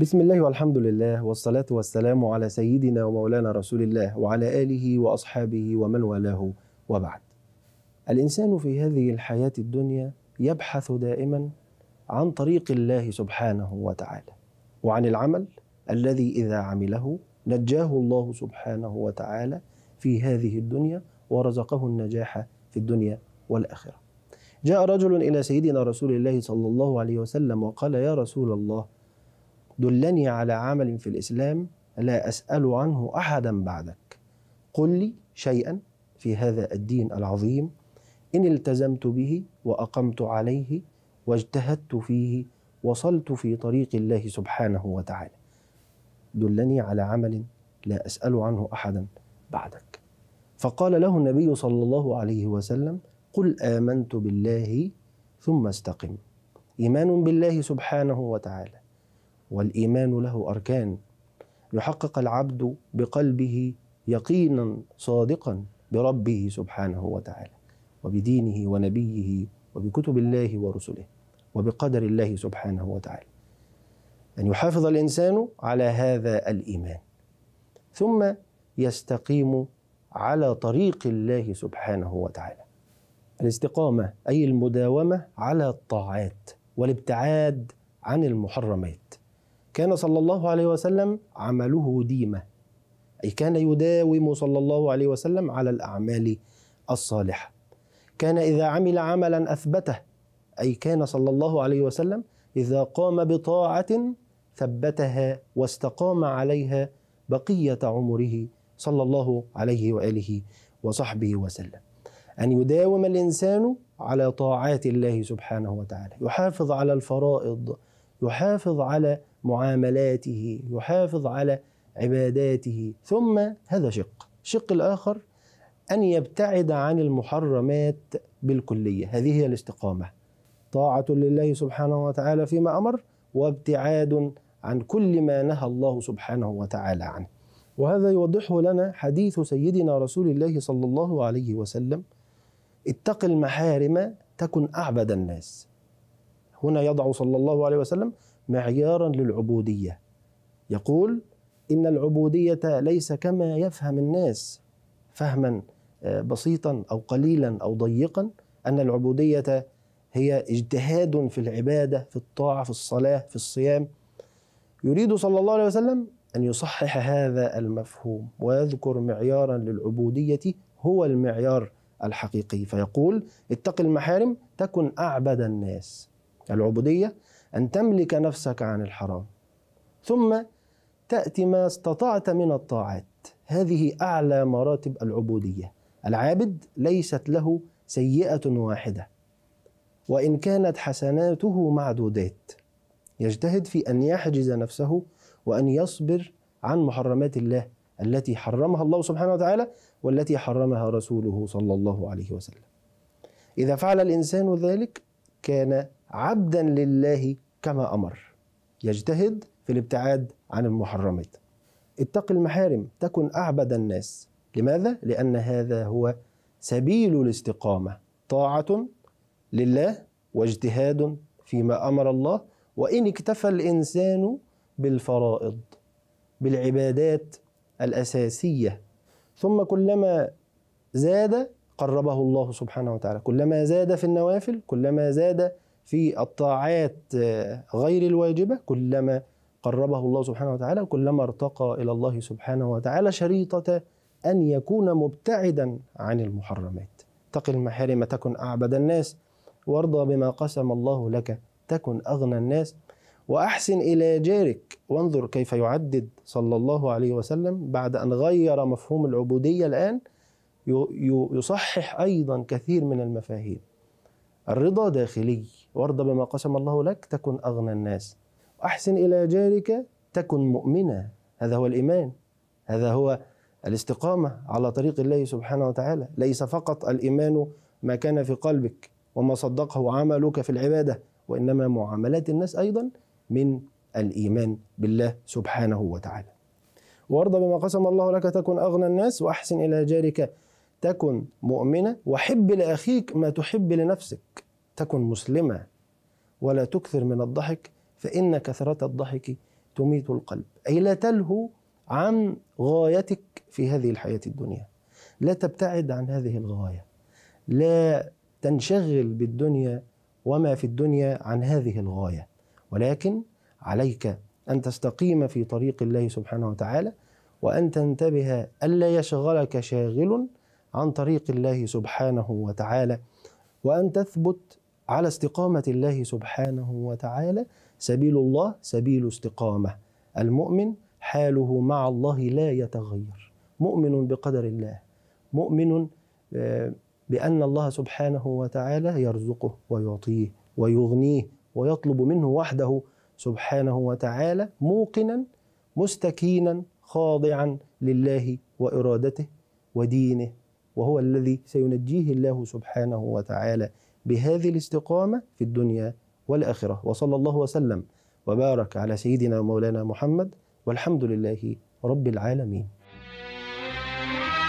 بسم الله والحمد لله والصلاة والسلام على سيدنا ومولانا رسول الله وعلى آله وأصحابه ومن والاه وبعد. الإنسان في هذه الحياة الدنيا يبحث دائما عن طريق الله سبحانه وتعالى وعن العمل الذي إذا عمله نجاه الله سبحانه وتعالى في هذه الدنيا ورزقه النجاح في الدنيا والآخرة. جاء رجل إلى سيدنا رسول الله صلى الله عليه وسلم وقال يا رسول الله دلني على عمل في الإسلام لا أسأل عنه أحدا بعدك قل لي شيئا في هذا الدين العظيم إن التزمت به وأقمت عليه واجتهدت فيه وصلت في طريق الله سبحانه وتعالى دلني على عمل لا أسأل عنه أحدا بعدك فقال له النبي صلى الله عليه وسلم قل آمنت بالله ثم استقم إيمان بالله سبحانه وتعالى والايمان له اركان يحقق العبد بقلبه يقينا صادقا بربه سبحانه وتعالى وبدينه ونبيه وبكتب الله ورسله وبقدر الله سبحانه وتعالى ان يحافظ الانسان على هذا الايمان ثم يستقيم على طريق الله سبحانه وتعالى الاستقامه اي المداومه على الطاعات والابتعاد عن المحرمات كان صلى الله عليه وسلم عمله ديمة أي كان يداوم صلى الله عليه وسلم على الأعمال الصالحة كان إذا عمل عملا أثبته أي كان صلى الله عليه وسلم إذا قام بطاعة ثبتها واستقام عليها بقية عمره صلى الله عليه وآله وصحبه وسلم أن يداوم الإنسان على طاعات الله سبحانه وتعالى يحافظ على الفرائض يحافظ على معاملاته يحافظ على عباداته ثم هذا شق الشق الآخر أن يبتعد عن المحرمات بالكلية هذه هي الاستقامة طاعة لله سبحانه وتعالى فيما أمر وابتعاد عن كل ما نهى الله سبحانه وتعالى عنه وهذا يوضحه لنا حديث سيدنا رسول الله صلى الله عليه وسلم اتق المحارم تكن أعبد الناس هنا يضع صلى الله عليه وسلم معيارا للعبوديه يقول ان العبوديه ليس كما يفهم الناس فهما آه، بسيطا او قليلا او ضيقا ان العبوديه هي اجتهاد في العباده في الطاعه في الصلاه في الصيام يريد صلى الله عليه وسلم ان يصحح هذا المفهوم ويذكر معيارا للعبوديه هو المعيار الحقيقي فيقول اتق المحارم تكن اعبد الناس العبوديه أن تملك نفسك عن الحرام ثم تأتي ما استطعت من الطاعات هذه أعلى مراتب العبودية العابد ليست له سيئة واحدة وإن كانت حسناته معدودات يجتهد في أن يحجز نفسه وأن يصبر عن محرمات الله التي حرمها الله سبحانه وتعالى والتي حرمها رسوله صلى الله عليه وسلم إذا فعل الإنسان ذلك كان عبدا لله كما امر يجتهد في الابتعاد عن المحرمات اتق المحارم تكن اعبد الناس لماذا لان هذا هو سبيل الاستقامه طاعه لله واجتهاد فيما امر الله وان اكتفى الانسان بالفرائض بالعبادات الاساسيه ثم كلما زاد قربه الله سبحانه وتعالى كلما زاد في النوافل كلما زاد في الطاعات غير الواجبة كلما قربه الله سبحانه وتعالى كلما ارتقى إلى الله سبحانه وتعالى شريطة أن يكون مبتعدا عن المحرمات اتق المحارم تكن أعبد الناس وارضى بما قسم الله لك تكن أغنى الناس وأحسن إلى جارك وانظر كيف يعدد صلى الله عليه وسلم بعد أن غير مفهوم العبودية الآن يصحح أيضا كثير من المفاهيم الرضا داخلي وارضى بما قسم الله لك تكن أغنى الناس أحسن إلى جارك تكن مؤمنا هذا هو الإيمان هذا هو الاستقامة على طريق الله سبحانه وتعالى ليس فقط الإيمان ما كان في قلبك وما صدقه عملك في العبادة وإنما معاملات الناس أيضا من الإيمان بالله سبحانه وتعالى وارضى بما قسم الله لك تكن أغنى الناس وأحسن إلى جارك تكن مؤمنا وحب لأخيك ما تحب لنفسك تكن مسلمة ولا تكثر من الضحك فإن كثرة الضحك تميت القلب أي لا تلهو عن غايتك في هذه الحياة الدنيا لا تبتعد عن هذه الغاية لا تنشغل بالدنيا وما في الدنيا عن هذه الغاية ولكن عليك أن تستقيم في طريق الله سبحانه وتعالى وأن تنتبه ألا يشغلك شاغل عن طريق الله سبحانه وتعالى وأن تثبت على استقامة الله سبحانه وتعالى سبيل الله سبيل استقامة المؤمن حاله مع الله لا يتغير مؤمن بقدر الله مؤمن آه، بأن الله سبحانه وتعالى يرزقه ويعطيه ويغنيه ويطلب منه وحده سبحانه وتعالى موقنا مستكينا خاضعا لله وإرادته ودينه وهو الذي سينجيه الله سبحانه وتعالى بهذه الاستقامه في الدنيا والاخره وصلى الله وسلم وبارك على سيدنا مولانا محمد والحمد لله رب العالمين